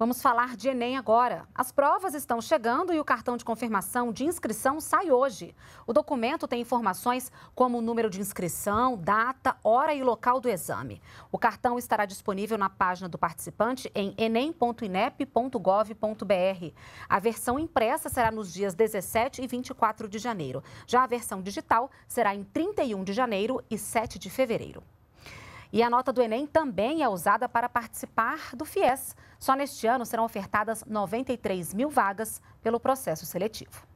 Vamos falar de Enem agora. As provas estão chegando e o cartão de confirmação de inscrição sai hoje. O documento tem informações como o número de inscrição, data, hora e local do exame. O cartão estará disponível na página do participante em enem.inep.gov.br. A versão impressa será nos dias 17 e 24 de janeiro. Já a versão digital será em 31 de janeiro e 7 de fevereiro. E a nota do Enem também é usada para participar do FIES. Só neste ano serão ofertadas 93 mil vagas pelo processo seletivo.